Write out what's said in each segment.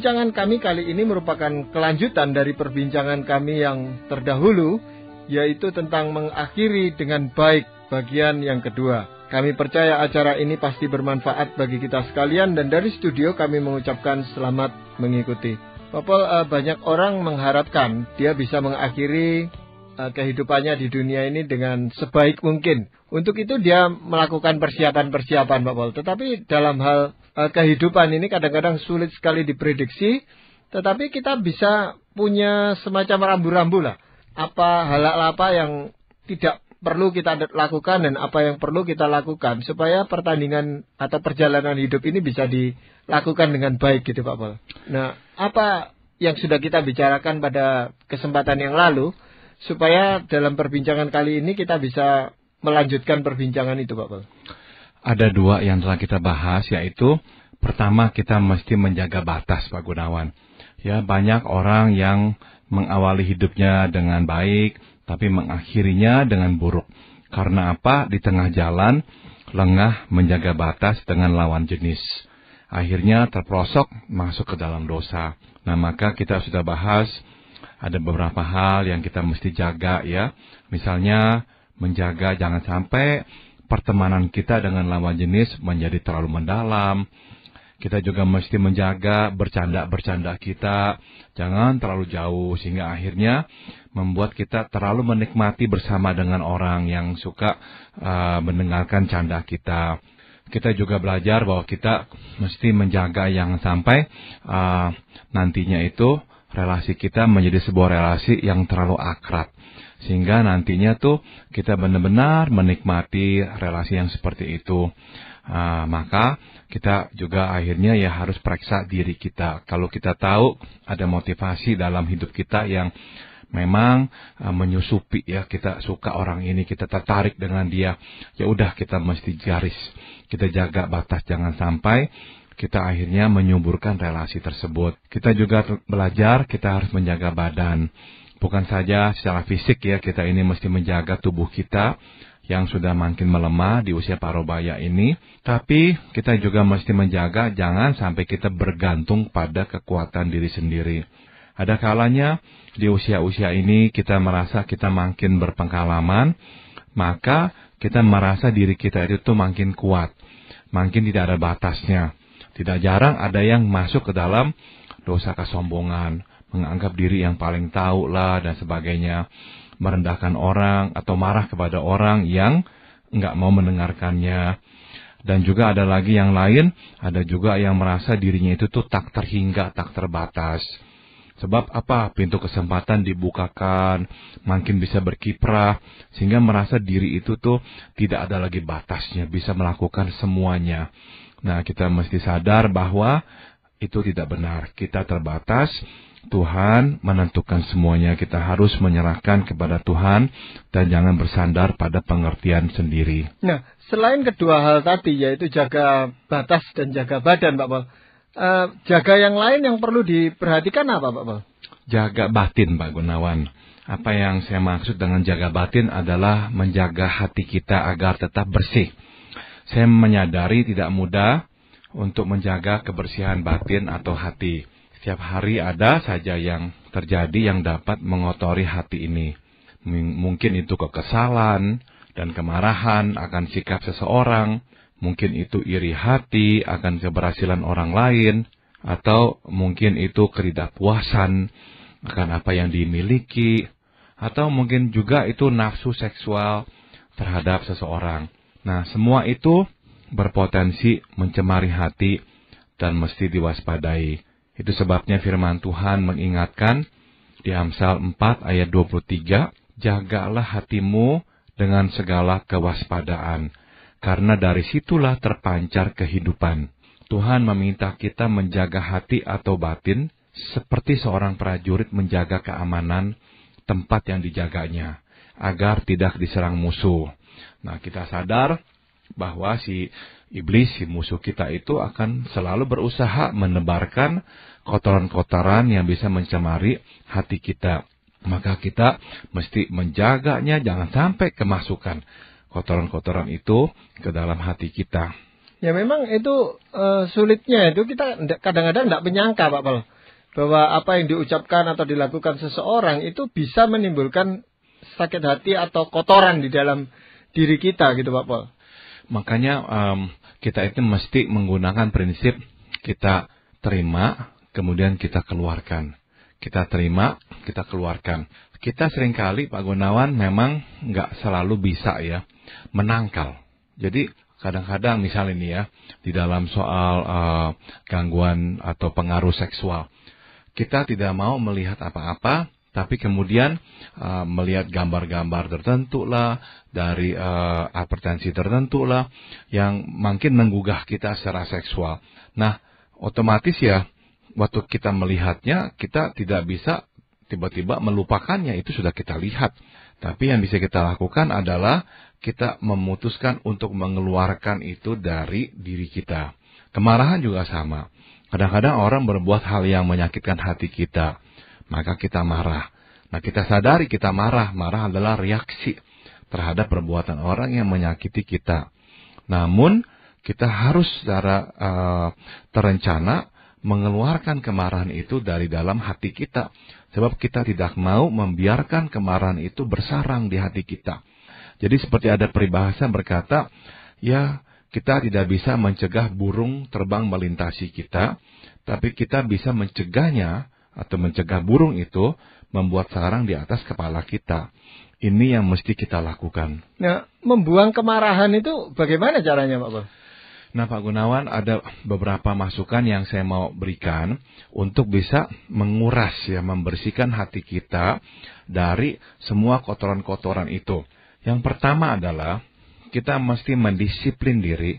Perbincangan kami kali ini merupakan kelanjutan dari perbincangan kami yang terdahulu, yaitu tentang mengakhiri dengan baik bagian yang kedua. Kami percaya acara ini pasti bermanfaat bagi kita sekalian dan dari studio kami mengucapkan selamat mengikuti. Bapak eh, banyak orang mengharapkan dia bisa mengakhiri eh, kehidupannya di dunia ini dengan sebaik mungkin. Untuk itu dia melakukan persiapan-persiapan Pak Tetapi dalam hal Eh, kehidupan ini kadang-kadang sulit sekali diprediksi, tetapi kita bisa punya semacam rambu-rambu lah. Apa hal-hal apa yang tidak perlu kita lakukan dan apa yang perlu kita lakukan supaya pertandingan atau perjalanan hidup ini bisa dilakukan dengan baik gitu Pak Pol. Nah, apa yang sudah kita bicarakan pada kesempatan yang lalu supaya dalam perbincangan kali ini kita bisa melanjutkan perbincangan itu Pak Pol? Ada dua yang telah kita bahas, yaitu pertama kita mesti menjaga batas, Pak Gunawan. Ya, banyak orang yang mengawali hidupnya dengan baik, tapi mengakhirinya dengan buruk. Karena apa? Di tengah jalan, lengah menjaga batas dengan lawan jenis. Akhirnya terprosok masuk ke dalam dosa. Nah, maka kita sudah bahas ada beberapa hal yang kita mesti jaga ya. Misalnya menjaga jangan sampai pertemanan kita dengan lawan jenis menjadi terlalu mendalam. Kita juga mesti menjaga bercanda-bercanda kita, jangan terlalu jauh sehingga akhirnya membuat kita terlalu menikmati bersama dengan orang yang suka uh, mendengarkan canda kita. Kita juga belajar bahwa kita mesti menjaga yang sampai uh, nantinya itu relasi kita menjadi sebuah relasi yang terlalu akrab. Sehingga nantinya tuh kita benar-benar menikmati relasi yang seperti itu. Uh, maka kita juga akhirnya ya harus periksa diri kita. Kalau kita tahu ada motivasi dalam hidup kita yang memang uh, menyusupi ya kita suka orang ini kita tertarik dengan dia ya udah kita mesti garis kita jaga batas jangan sampai kita akhirnya menyuburkan relasi tersebut kita juga belajar kita harus menjaga badan bukan saja secara fisik ya kita ini mesti menjaga tubuh kita yang sudah makin melemah di usia parobaya ini, tapi kita juga mesti menjaga jangan sampai kita bergantung pada kekuatan diri sendiri. Ada kalanya di usia-usia ini kita merasa kita makin berpengalaman, maka kita merasa diri kita itu tuh makin kuat, makin tidak ada batasnya. Tidak jarang ada yang masuk ke dalam dosa kesombongan, menganggap diri yang paling tahu lah dan sebagainya, merendahkan orang atau marah kepada orang yang nggak mau mendengarkannya. Dan juga ada lagi yang lain, ada juga yang merasa dirinya itu tuh tak terhingga, tak terbatas. Sebab apa? Pintu kesempatan dibukakan, makin bisa berkiprah, sehingga merasa diri itu tuh tidak ada lagi batasnya, bisa melakukan semuanya. Nah, kita mesti sadar bahwa itu tidak benar. Kita terbatas, Tuhan menentukan semuanya. Kita harus menyerahkan kepada Tuhan dan jangan bersandar pada pengertian sendiri. Nah, selain kedua hal tadi yaitu jaga batas dan jaga badan, Pak Paul. Uh, eh, jaga yang lain yang perlu diperhatikan apa, Pak Paul? Jaga batin, Pak Gunawan. Apa yang saya maksud dengan jaga batin adalah menjaga hati kita agar tetap bersih. Saya menyadari tidak mudah untuk menjaga kebersihan batin atau hati setiap hari ada saja yang terjadi yang dapat mengotori hati ini. Mungkin itu kekesalan dan kemarahan akan sikap seseorang, mungkin itu iri hati akan keberhasilan orang lain, atau mungkin itu ketidakpuasan akan apa yang dimiliki, atau mungkin juga itu nafsu seksual terhadap seseorang. Nah, semua itu berpotensi mencemari hati dan mesti diwaspadai. Itu sebabnya firman Tuhan mengingatkan di Amsal 4 ayat 23, jagalah hatimu dengan segala kewaspadaan, karena dari situlah terpancar kehidupan. Tuhan meminta kita menjaga hati atau batin seperti seorang prajurit menjaga keamanan tempat yang dijaganya, agar tidak diserang musuh. Nah, kita sadar bahwa si iblis, si musuh kita itu akan selalu berusaha menebarkan kotoran-kotoran yang bisa mencemari hati kita. Maka kita mesti menjaganya jangan sampai kemasukan kotoran-kotoran itu ke dalam hati kita. Ya memang itu uh, sulitnya itu kita kadang-kadang tidak menyangka Pak Pal bahwa apa yang diucapkan atau dilakukan seseorang itu bisa menimbulkan sakit hati atau kotoran di dalam diri kita gitu Pak Pol. Makanya um, kita itu mesti menggunakan prinsip kita terima, kemudian kita keluarkan. Kita terima, kita keluarkan. Kita seringkali Pak Gunawan memang nggak selalu bisa ya menangkal. Jadi kadang-kadang misalnya ini ya di dalam soal uh, gangguan atau pengaruh seksual, kita tidak mau melihat apa-apa tapi kemudian uh, melihat gambar-gambar tertentu lah dari uh, apertensi tertentu lah yang makin menggugah kita secara seksual. Nah, otomatis ya waktu kita melihatnya kita tidak bisa tiba-tiba melupakannya itu sudah kita lihat. Tapi yang bisa kita lakukan adalah kita memutuskan untuk mengeluarkan itu dari diri kita. Kemarahan juga sama. Kadang-kadang orang berbuat hal yang menyakitkan hati kita maka kita marah. Nah, kita sadari kita marah. Marah adalah reaksi terhadap perbuatan orang yang menyakiti kita. Namun, kita harus secara uh, terencana mengeluarkan kemarahan itu dari dalam hati kita. Sebab kita tidak mau membiarkan kemarahan itu bersarang di hati kita. Jadi seperti ada peribahasa berkata, ya kita tidak bisa mencegah burung terbang melintasi kita, tapi kita bisa mencegahnya atau mencegah burung itu membuat sarang di atas kepala kita. Ini yang mesti kita lakukan. Nah, membuang kemarahan itu bagaimana caranya, Pak Nah, Pak Gunawan, ada beberapa masukan yang saya mau berikan untuk bisa menguras ya, membersihkan hati kita dari semua kotoran-kotoran itu. Yang pertama adalah kita mesti mendisiplin diri,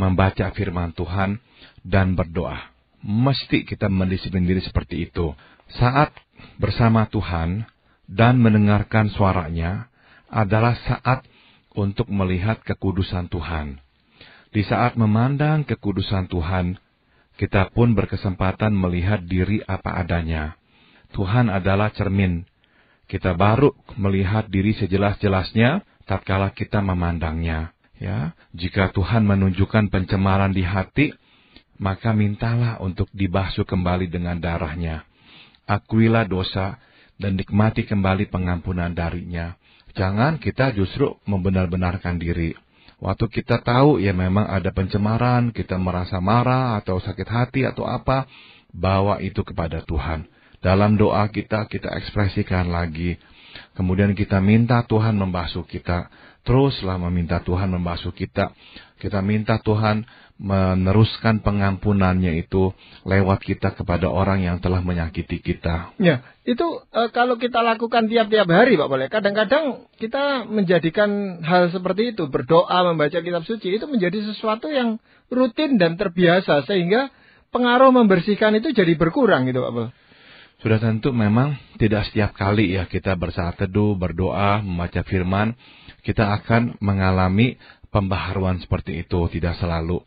membaca firman Tuhan dan berdoa mesti kita mendisiplin diri seperti itu. Saat bersama Tuhan dan mendengarkan suaranya adalah saat untuk melihat kekudusan Tuhan. Di saat memandang kekudusan Tuhan, kita pun berkesempatan melihat diri apa adanya. Tuhan adalah cermin. Kita baru melihat diri sejelas-jelasnya tatkala kita memandangnya. Ya, jika Tuhan menunjukkan pencemaran di hati, maka mintalah untuk dibasuh kembali dengan darahnya. Akuilah dosa dan nikmati kembali pengampunan darinya. Jangan kita justru membenar-benarkan diri. Waktu kita tahu ya memang ada pencemaran, kita merasa marah atau sakit hati atau apa, bawa itu kepada Tuhan. Dalam doa kita, kita ekspresikan lagi. Kemudian kita minta Tuhan membasuh kita. Teruslah meminta Tuhan membasuh kita. Kita minta Tuhan meneruskan pengampunannya itu lewat kita kepada orang yang telah menyakiti kita. Ya, itu e, kalau kita lakukan tiap-tiap hari Pak Boleh. Kadang-kadang kita menjadikan hal seperti itu, berdoa, membaca kitab suci itu menjadi sesuatu yang rutin dan terbiasa sehingga pengaruh membersihkan itu jadi berkurang gitu Pak Boleh. Sudah tentu memang tidak setiap kali ya kita bersaat teduh, berdoa, membaca firman, kita akan mengalami pembaharuan seperti itu, tidak selalu.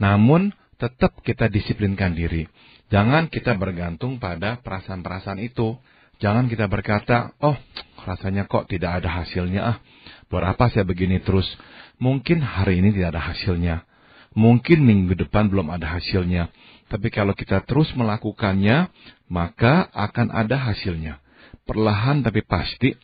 Namun, tetap kita disiplinkan diri. Jangan kita bergantung pada perasaan-perasaan itu. Jangan kita berkata, oh rasanya kok tidak ada hasilnya ah. Buat apa saya begini terus? Mungkin hari ini tidak ada hasilnya. Mungkin minggu depan belum ada hasilnya. Tapi kalau kita terus melakukannya, maka akan ada hasilnya. Perlahan tapi pasti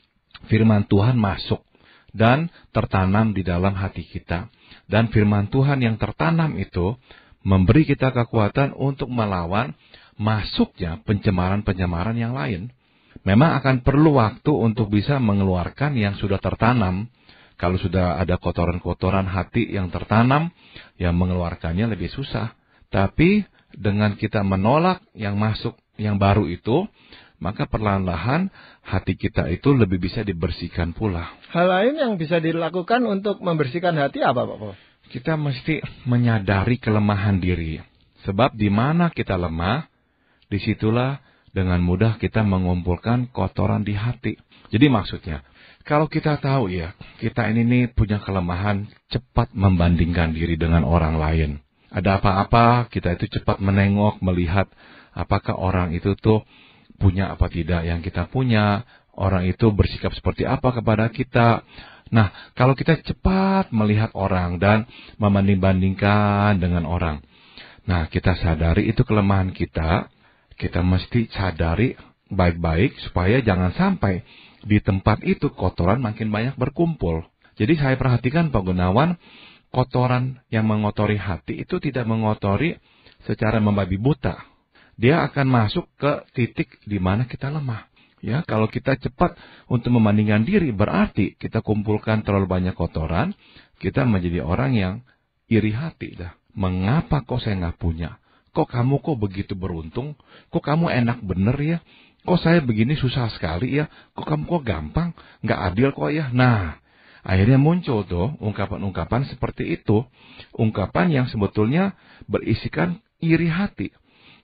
firman Tuhan masuk dan tertanam di dalam hati kita. Dan firman Tuhan yang tertanam itu memberi kita kekuatan untuk melawan masuknya pencemaran-pencemaran yang lain. Memang akan perlu waktu untuk bisa mengeluarkan yang sudah tertanam. Kalau sudah ada kotoran-kotoran hati yang tertanam, yang mengeluarkannya lebih susah. Tapi dengan kita menolak yang masuk yang baru itu, maka perlahan-lahan hati kita itu lebih bisa dibersihkan pula. Hal lain yang bisa dilakukan untuk membersihkan hati apa, Pak Kita mesti menyadari kelemahan diri. Sebab di mana kita lemah, disitulah dengan mudah kita mengumpulkan kotoran di hati. Jadi maksudnya, kalau kita tahu ya, kita ini nih punya kelemahan cepat membandingkan diri dengan orang lain. Ada apa-apa, kita itu cepat menengok, melihat apakah orang itu tuh punya apa tidak yang kita punya, orang itu bersikap seperti apa kepada kita. Nah, kalau kita cepat melihat orang dan membanding-bandingkan dengan orang. Nah, kita sadari itu kelemahan kita, kita mesti sadari baik-baik supaya jangan sampai di tempat itu kotoran makin banyak berkumpul. Jadi saya perhatikan Pak Gunawan, kotoran yang mengotori hati itu tidak mengotori secara membabi buta dia akan masuk ke titik di mana kita lemah. Ya, kalau kita cepat untuk membandingkan diri berarti kita kumpulkan terlalu banyak kotoran, kita menjadi orang yang iri hati dah. Mengapa kok saya nggak punya? Kok kamu kok begitu beruntung? Kok kamu enak bener ya? Kok saya begini susah sekali ya? Kok kamu kok gampang? Nggak adil kok ya? Nah, akhirnya muncul tuh ungkapan-ungkapan seperti itu. Ungkapan yang sebetulnya berisikan iri hati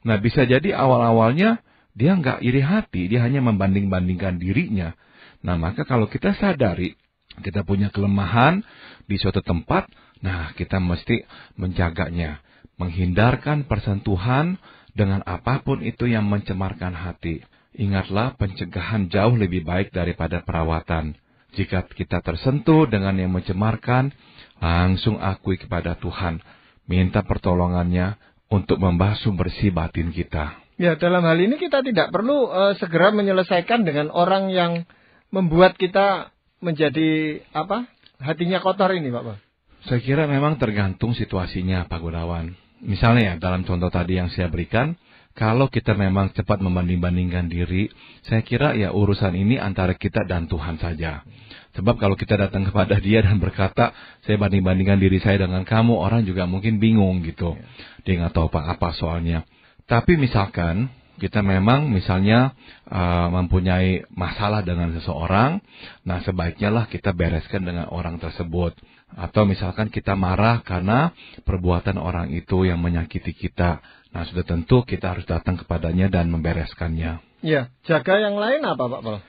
Nah bisa jadi awal-awalnya dia nggak iri hati, dia hanya membanding-bandingkan dirinya. Nah maka kalau kita sadari kita punya kelemahan di suatu tempat, nah kita mesti menjaganya, menghindarkan persentuhan dengan apapun itu yang mencemarkan hati. Ingatlah pencegahan jauh lebih baik daripada perawatan. Jika kita tersentuh dengan yang mencemarkan, langsung akui kepada Tuhan, minta pertolongannya, untuk membasuh bersih batin kita. Ya, dalam hal ini kita tidak perlu uh, segera menyelesaikan dengan orang yang membuat kita menjadi apa? Hatinya kotor ini, Pak. Pak. Saya kira memang tergantung situasinya, Pak Gunawan. Misalnya ya, dalam contoh tadi yang saya berikan, kalau kita memang cepat membanding-bandingkan diri, saya kira ya urusan ini antara kita dan Tuhan saja. Sebab kalau kita datang kepada dia dan berkata, saya banding-bandingkan diri saya dengan kamu, orang juga mungkin bingung gitu. Iya. Dia nggak tahu apa-apa soalnya. Tapi misalkan kita memang misalnya uh, mempunyai masalah dengan seseorang, nah sebaiknya lah kita bereskan dengan orang tersebut. Atau misalkan kita marah karena perbuatan orang itu yang menyakiti kita. Nah sudah tentu kita harus datang kepadanya dan membereskannya. Ya, jaga yang lain apa Pak Paul?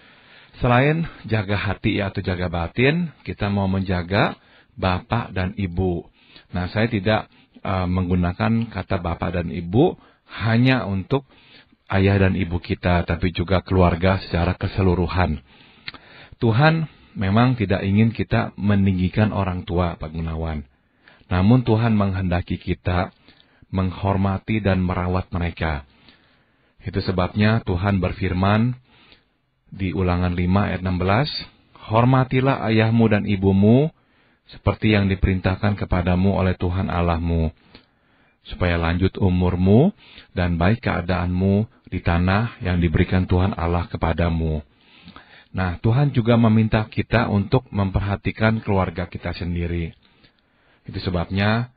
Selain jaga hati atau jaga batin, kita mau menjaga bapak dan ibu. Nah, saya tidak uh, menggunakan kata bapak dan ibu hanya untuk ayah dan ibu kita, tapi juga keluarga secara keseluruhan. Tuhan memang tidak ingin kita meninggikan orang tua, Pak Gunawan. Namun Tuhan menghendaki kita menghormati dan merawat mereka. Itu sebabnya Tuhan berfirman, di ulangan 5 ayat 16, Hormatilah ayahmu dan ibumu, seperti yang diperintahkan kepadamu oleh Tuhan Allahmu, supaya lanjut umurmu dan baik keadaanmu di tanah yang diberikan Tuhan Allah kepadamu. Nah, Tuhan juga meminta kita untuk memperhatikan keluarga kita sendiri. Itu sebabnya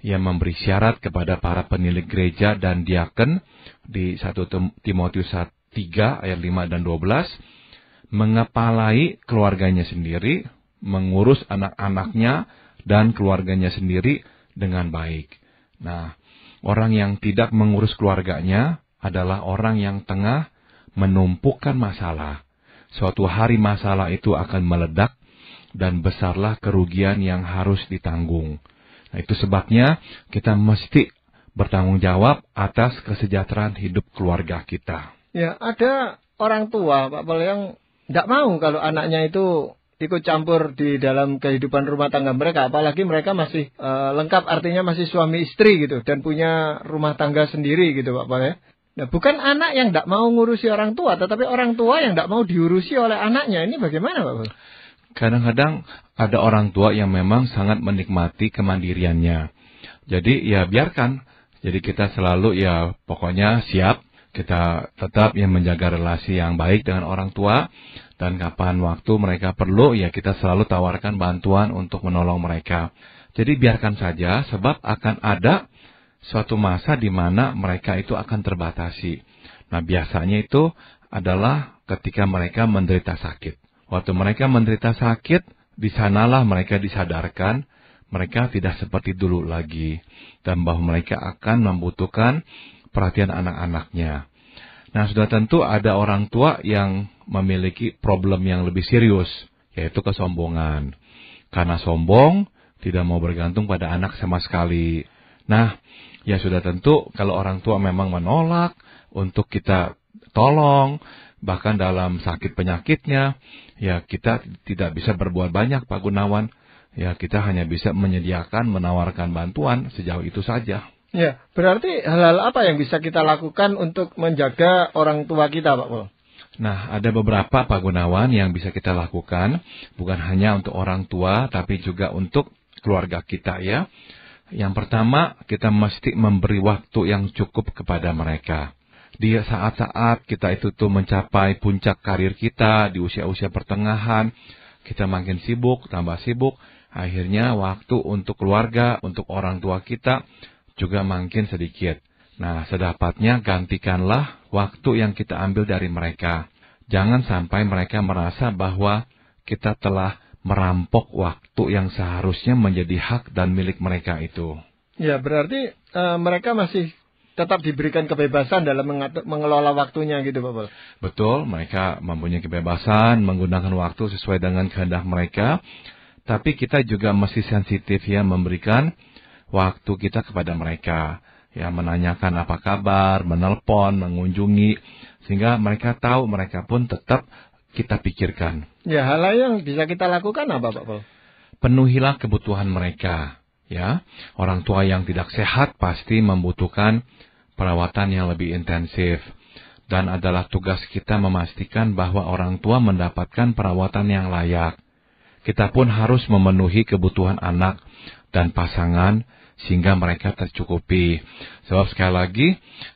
ia memberi syarat kepada para penilik gereja dan diaken di 1 Timotius 1 3 ayat 5 dan 12 mengepalai keluarganya sendiri, mengurus anak-anaknya dan keluarganya sendiri dengan baik. Nah, orang yang tidak mengurus keluarganya adalah orang yang tengah menumpukan masalah. Suatu hari masalah itu akan meledak dan besarlah kerugian yang harus ditanggung. Nah, itu sebabnya kita mesti bertanggung jawab atas kesejahteraan hidup keluarga kita. Ya, ada orang tua, Pak Pol, yang tidak mau kalau anaknya itu ikut campur di dalam kehidupan rumah tangga mereka apalagi mereka masih uh, lengkap artinya masih suami istri gitu dan punya rumah tangga sendiri gitu Pak Pol ya. Nah, bukan anak yang tidak mau ngurusi orang tua tetapi orang tua yang tidak mau diurusi oleh anaknya ini bagaimana Pak Pol? Kadang-kadang ada orang tua yang memang sangat menikmati kemandiriannya. Jadi ya biarkan. Jadi kita selalu ya pokoknya siap kita tetap yang menjaga relasi yang baik dengan orang tua dan kapan waktu mereka perlu ya kita selalu tawarkan bantuan untuk menolong mereka. Jadi biarkan saja sebab akan ada suatu masa di mana mereka itu akan terbatasi. Nah, biasanya itu adalah ketika mereka menderita sakit. Waktu mereka menderita sakit, di sanalah mereka disadarkan mereka tidak seperti dulu lagi dan bahwa mereka akan membutuhkan perhatian anak-anaknya. Nah, sudah tentu ada orang tua yang memiliki problem yang lebih serius, yaitu kesombongan. Karena sombong, tidak mau bergantung pada anak sama sekali. Nah, ya sudah tentu kalau orang tua memang menolak untuk kita tolong, bahkan dalam sakit penyakitnya, ya kita tidak bisa berbuat banyak, Pak Gunawan. Ya, kita hanya bisa menyediakan, menawarkan bantuan sejauh itu saja. Ya, berarti hal-hal apa yang bisa kita lakukan untuk menjaga orang tua kita, Pak Pol? Nah, ada beberapa Pak Gunawan yang bisa kita lakukan, bukan hanya untuk orang tua, tapi juga untuk keluarga kita ya. Yang pertama, kita mesti memberi waktu yang cukup kepada mereka di saat-saat kita itu tuh mencapai puncak karir kita di usia-usia pertengahan, kita makin sibuk, tambah sibuk, akhirnya waktu untuk keluarga, untuk orang tua kita juga makin sedikit. Nah, sedapatnya gantikanlah waktu yang kita ambil dari mereka. Jangan sampai mereka merasa bahwa kita telah merampok waktu yang seharusnya menjadi hak dan milik mereka itu. Ya, berarti uh, mereka masih tetap diberikan kebebasan dalam mengelola waktunya gitu Pak Betul, mereka mempunyai kebebasan menggunakan waktu sesuai dengan kehendak mereka. Tapi kita juga masih sensitif ya memberikan waktu kita kepada mereka, ya menanyakan apa kabar, menelpon, mengunjungi, sehingga mereka tahu mereka pun tetap kita pikirkan. Ya, hal lain yang bisa kita lakukan apa, Pak Paul? Penuhilah kebutuhan mereka, ya. Orang tua yang tidak sehat pasti membutuhkan perawatan yang lebih intensif dan adalah tugas kita memastikan bahwa orang tua mendapatkan perawatan yang layak. Kita pun harus memenuhi kebutuhan anak dan pasangan sehingga mereka tercukupi. Sebab sekali lagi,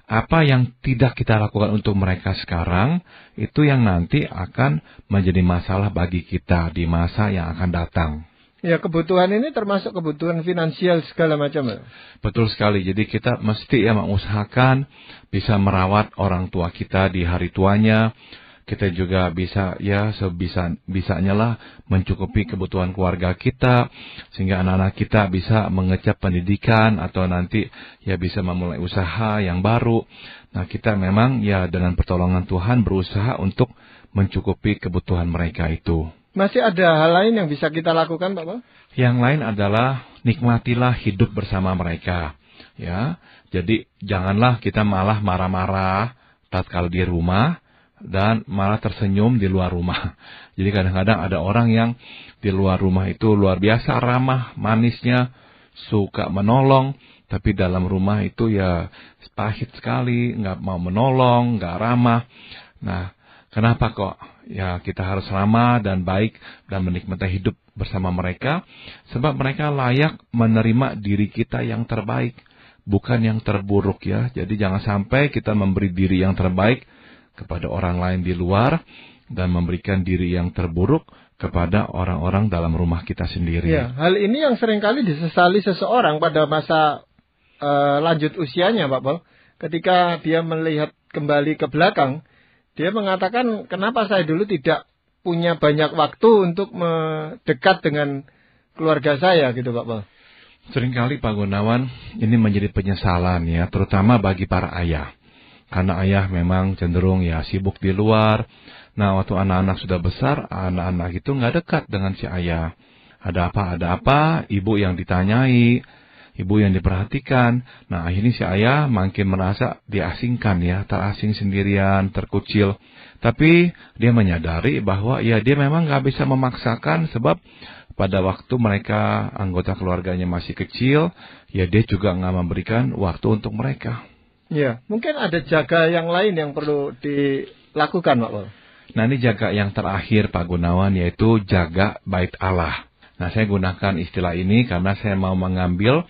apa yang tidak kita lakukan untuk mereka sekarang, itu yang nanti akan menjadi masalah bagi kita di masa yang akan datang. Ya, kebutuhan ini termasuk kebutuhan finansial segala macam. Betul sekali. Jadi kita mesti ya mengusahakan bisa merawat orang tua kita di hari tuanya, kita juga bisa ya sebisa bisanya lah mencukupi kebutuhan keluarga kita sehingga anak-anak kita bisa mengecap pendidikan atau nanti ya bisa memulai usaha yang baru. Nah, kita memang ya dengan pertolongan Tuhan berusaha untuk mencukupi kebutuhan mereka itu. Masih ada hal lain yang bisa kita lakukan, Pak? Yang lain adalah nikmatilah hidup bersama mereka. Ya, jadi janganlah kita malah marah-marah kalau di rumah, dan malah tersenyum di luar rumah. Jadi kadang-kadang ada orang yang di luar rumah itu luar biasa ramah, manisnya, suka menolong, tapi dalam rumah itu ya pahit sekali, nggak mau menolong, nggak ramah. Nah, kenapa kok? Ya kita harus ramah dan baik dan menikmati hidup bersama mereka, sebab mereka layak menerima diri kita yang terbaik bukan yang terburuk ya. Jadi jangan sampai kita memberi diri yang terbaik kepada orang lain di luar dan memberikan diri yang terburuk kepada orang-orang dalam rumah kita sendiri. Ya, hal ini yang seringkali disesali seseorang pada masa uh, lanjut usianya, Pak Paul. Ketika dia melihat kembali ke belakang, dia mengatakan, kenapa saya dulu tidak punya banyak waktu untuk mendekat dengan keluarga saya, gitu, Pak Paul. Seringkali Pak Gunawan ini menjadi penyesalan ya, terutama bagi para ayah karena ayah memang cenderung ya sibuk di luar. Nah, waktu anak-anak sudah besar, anak-anak itu nggak dekat dengan si ayah. Ada apa, ada apa, ibu yang ditanyai, ibu yang diperhatikan. Nah, akhirnya si ayah makin merasa diasingkan ya, terasing sendirian, terkucil. Tapi dia menyadari bahwa ya dia memang nggak bisa memaksakan sebab pada waktu mereka anggota keluarganya masih kecil, ya dia juga nggak memberikan waktu untuk mereka. Ya mungkin ada jaga yang lain yang perlu dilakukan Pak Pol. Nah ini jaga yang terakhir Pak Gunawan yaitu jaga bait Allah. Nah saya gunakan istilah ini karena saya mau mengambil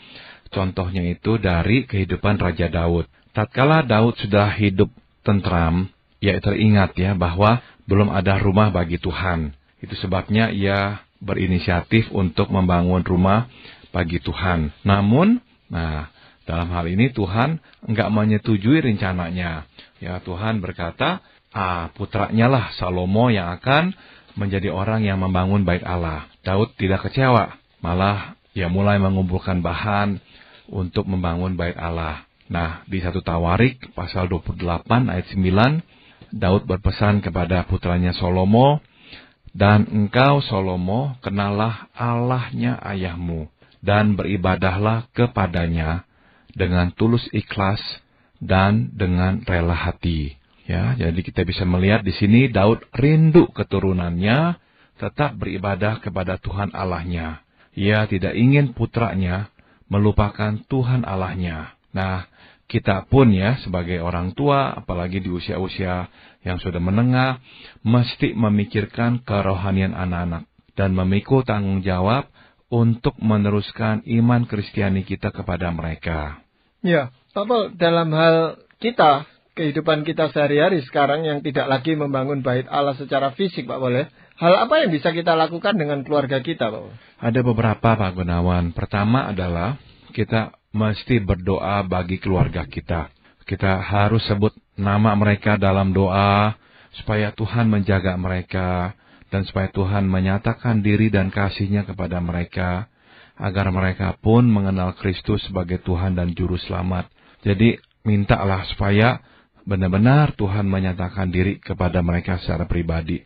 contohnya itu dari kehidupan Raja Daud. Tatkala Daud sudah hidup tentram, ya teringat ya bahwa belum ada rumah bagi Tuhan. Itu sebabnya ia berinisiatif untuk membangun rumah bagi Tuhan. Namun, nah dalam hal ini Tuhan enggak menyetujui rencananya. Ya, Tuhan berkata, ah, putranya lah Salomo yang akan menjadi orang yang membangun bait Allah. Daud tidak kecewa, malah ia mulai mengumpulkan bahan untuk membangun bait Allah. Nah, di satu Tawarik pasal 28 ayat 9, Daud berpesan kepada putranya Salomo, "Dan engkau Salomo, kenalah Allahnya ayahmu dan beribadahlah kepadanya dengan tulus ikhlas dan dengan rela hati. Ya, jadi kita bisa melihat di sini Daud rindu keturunannya tetap beribadah kepada Tuhan Allahnya. Ia tidak ingin putranya melupakan Tuhan Allahnya. Nah, kita pun ya sebagai orang tua, apalagi di usia-usia yang sudah menengah, mesti memikirkan kerohanian anak-anak dan memikul tanggung jawab untuk meneruskan iman Kristiani kita kepada mereka. Ya, Bapak dalam hal kita, kehidupan kita sehari-hari sekarang yang tidak lagi membangun bait Allah secara fisik Pak Boleh, hal apa yang bisa kita lakukan dengan keluarga kita Pak? Ada beberapa Pak Gunawan. Pertama adalah kita mesti berdoa bagi keluarga kita. Kita harus sebut nama mereka dalam doa supaya Tuhan menjaga mereka dan supaya Tuhan menyatakan diri dan kasihnya kepada mereka agar mereka pun mengenal Kristus sebagai Tuhan dan Juru Selamat. Jadi, mintalah supaya benar-benar Tuhan menyatakan diri kepada mereka secara pribadi.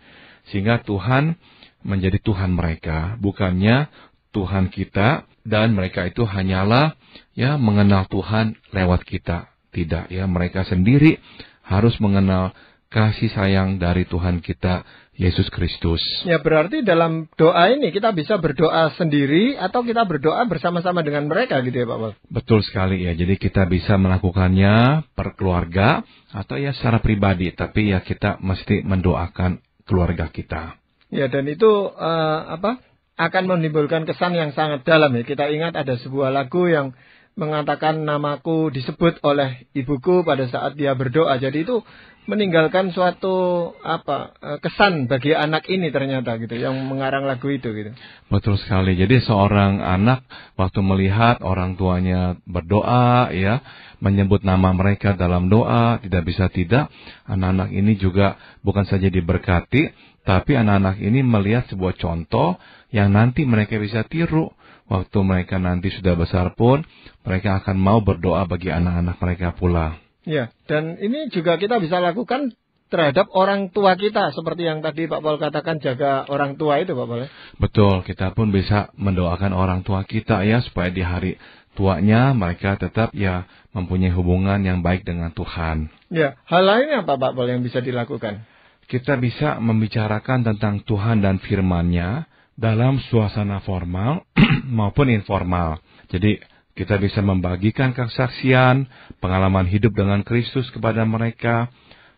Sehingga Tuhan menjadi Tuhan mereka, bukannya Tuhan kita, dan mereka itu hanyalah ya mengenal Tuhan lewat kita. Tidak ya, mereka sendiri harus mengenal kasih sayang dari Tuhan kita Yesus Kristus. Ya berarti dalam doa ini kita bisa berdoa sendiri atau kita berdoa bersama-sama dengan mereka gitu ya Pak Betul sekali ya. Jadi kita bisa melakukannya per keluarga atau ya secara pribadi tapi ya kita mesti mendoakan keluarga kita. Ya dan itu uh, apa akan menimbulkan kesan yang sangat dalam ya. Kita ingat ada sebuah lagu yang mengatakan namaku disebut oleh ibuku pada saat dia berdoa. Jadi itu meninggalkan suatu apa eh, kesan bagi anak ini ternyata gitu yang mengarang lagu itu gitu. Betul sekali. Jadi seorang anak waktu melihat orang tuanya berdoa ya, menyebut nama mereka dalam doa, tidak bisa tidak anak-anak ini juga bukan saja diberkati, tapi anak-anak ini melihat sebuah contoh yang nanti mereka bisa tiru waktu mereka nanti sudah besar pun mereka akan mau berdoa bagi anak-anak mereka pula. Ya, dan ini juga kita bisa lakukan terhadap orang tua kita seperti yang tadi Pak Paul katakan jaga orang tua itu Pak Paul. Ya. Betul, kita pun bisa mendoakan orang tua kita ya supaya di hari tuanya mereka tetap ya mempunyai hubungan yang baik dengan Tuhan. Ya, hal lainnya apa Pak Paul yang bisa dilakukan? Kita bisa membicarakan tentang Tuhan dan firman-Nya dalam suasana formal maupun informal. Jadi kita bisa membagikan kesaksian pengalaman hidup dengan Kristus kepada mereka,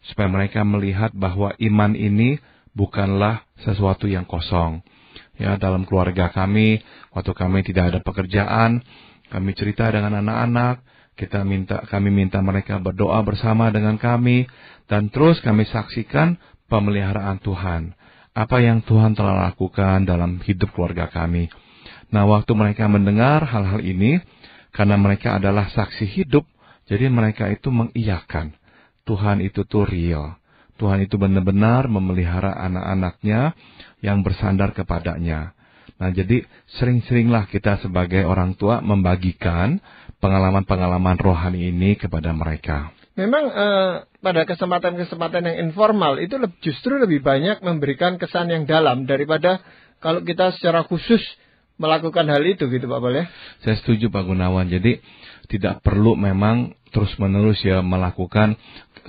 supaya mereka melihat bahwa iman ini bukanlah sesuatu yang kosong. Ya, dalam keluarga kami, waktu kami tidak ada pekerjaan, kami cerita dengan anak-anak, kita minta kami minta mereka berdoa bersama dengan kami dan terus kami saksikan pemeliharaan Tuhan. Apa yang Tuhan telah lakukan dalam hidup keluarga kami. Nah, waktu mereka mendengar hal-hal ini, karena mereka adalah saksi hidup, jadi mereka itu mengiyakan Tuhan itu tuh real. Tuhan itu benar-benar memelihara anak-anaknya yang bersandar kepadanya. Nah, jadi sering-seringlah kita sebagai orang tua membagikan pengalaman-pengalaman rohani ini kepada mereka. Memang eh, pada kesempatan-kesempatan yang informal itu justru lebih banyak memberikan kesan yang dalam daripada kalau kita secara khusus melakukan hal itu gitu Pak Bal ya. Saya setuju Pak Gunawan. Jadi tidak perlu memang terus-menerus ya melakukan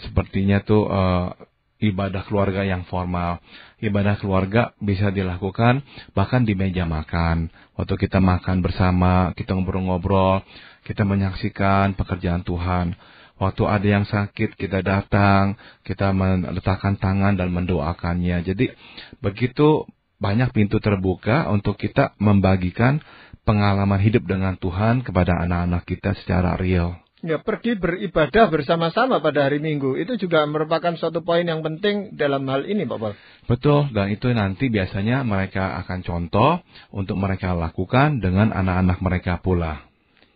sepertinya tuh uh, ibadah keluarga yang formal. Ibadah keluarga bisa dilakukan bahkan di meja makan. Waktu kita makan bersama, kita ngobrol-ngobrol, kita menyaksikan pekerjaan Tuhan. Waktu ada yang sakit, kita datang, kita meletakkan tangan dan mendoakannya. Jadi begitu banyak pintu terbuka untuk kita membagikan pengalaman hidup dengan Tuhan kepada anak-anak kita secara real. Ya, pergi beribadah bersama-sama pada hari Minggu itu juga merupakan suatu poin yang penting dalam hal ini, Pak Paul. Betul, dan itu nanti biasanya mereka akan contoh untuk mereka lakukan dengan anak-anak mereka pula.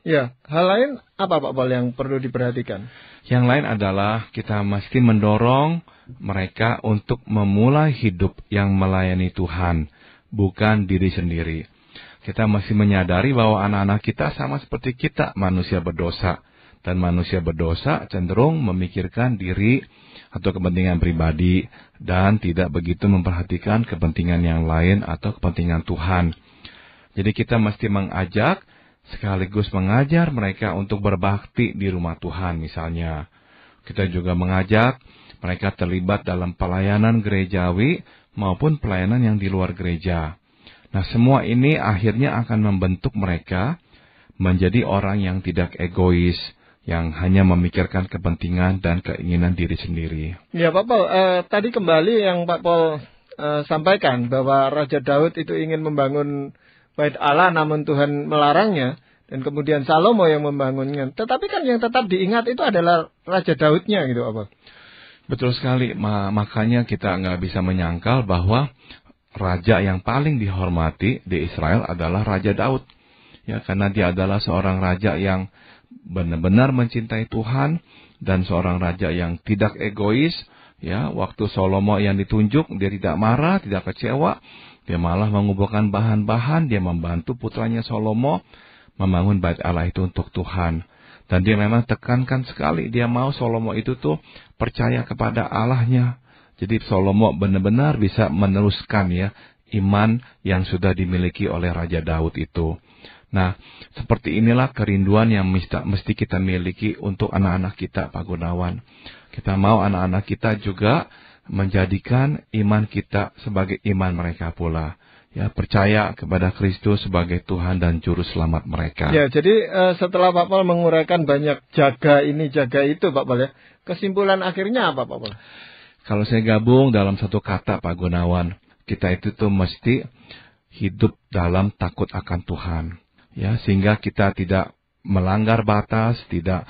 Ya, hal lain apa Pak Paul yang perlu diperhatikan? Yang lain adalah kita mesti mendorong mereka untuk memulai hidup yang melayani Tuhan, bukan diri sendiri. Kita mesti menyadari bahwa anak-anak kita sama seperti kita, manusia berdosa. Dan manusia berdosa cenderung memikirkan diri atau kepentingan pribadi dan tidak begitu memperhatikan kepentingan yang lain atau kepentingan Tuhan. Jadi kita mesti mengajak sekaligus mengajar mereka untuk berbakti di rumah Tuhan misalnya. Kita juga mengajak mereka terlibat dalam pelayanan gerejawi maupun pelayanan yang di luar gereja. Nah, semua ini akhirnya akan membentuk mereka menjadi orang yang tidak egois, yang hanya memikirkan kepentingan dan keinginan diri sendiri. Ya, Pak Paul, eh, tadi kembali yang Pak Paul eh, sampaikan bahwa Raja Daud itu ingin membangun bait Allah namun Tuhan melarangnya dan kemudian Salomo yang membangunnya. Tetapi kan yang tetap diingat itu adalah Raja Daudnya gitu apa? Betul sekali, Ma makanya kita nggak bisa menyangkal bahwa raja yang paling dihormati di Israel adalah Raja Daud. Ya, karena dia adalah seorang raja yang benar-benar mencintai Tuhan dan seorang raja yang tidak egois, ya waktu Salomo yang ditunjuk dia tidak marah tidak kecewa dia malah mengumpulkan bahan-bahan, dia membantu putranya Salomo membangun bait Allah itu untuk Tuhan. Dan dia memang tekankan sekali, dia mau Salomo itu tuh percaya kepada Allahnya. Jadi Salomo benar-benar bisa meneruskan ya iman yang sudah dimiliki oleh Raja Daud itu. Nah, seperti inilah kerinduan yang mesti kita miliki untuk anak-anak kita, Pak Gunawan. Kita mau anak-anak kita juga menjadikan iman kita sebagai iman mereka pula ya percaya kepada Kristus sebagai Tuhan dan juru selamat mereka. Ya, jadi uh, setelah Pak Paul menguraikan banyak jaga ini jaga itu Pak Paul ya, kesimpulan akhirnya apa Pak Paul? Kalau saya gabung dalam satu kata Pak Gunawan, kita itu tuh mesti hidup dalam takut akan Tuhan. Ya, sehingga kita tidak melanggar batas, tidak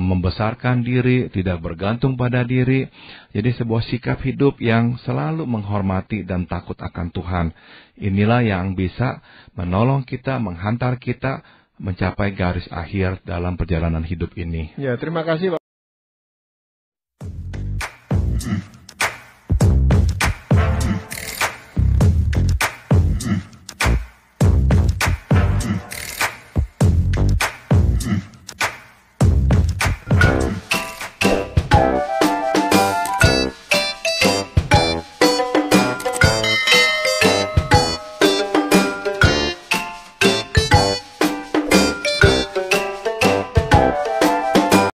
membesarkan diri, tidak bergantung pada diri. Jadi sebuah sikap hidup yang selalu menghormati dan takut akan Tuhan. Inilah yang bisa menolong kita, menghantar kita mencapai garis akhir dalam perjalanan hidup ini. Ya, terima kasih Pak.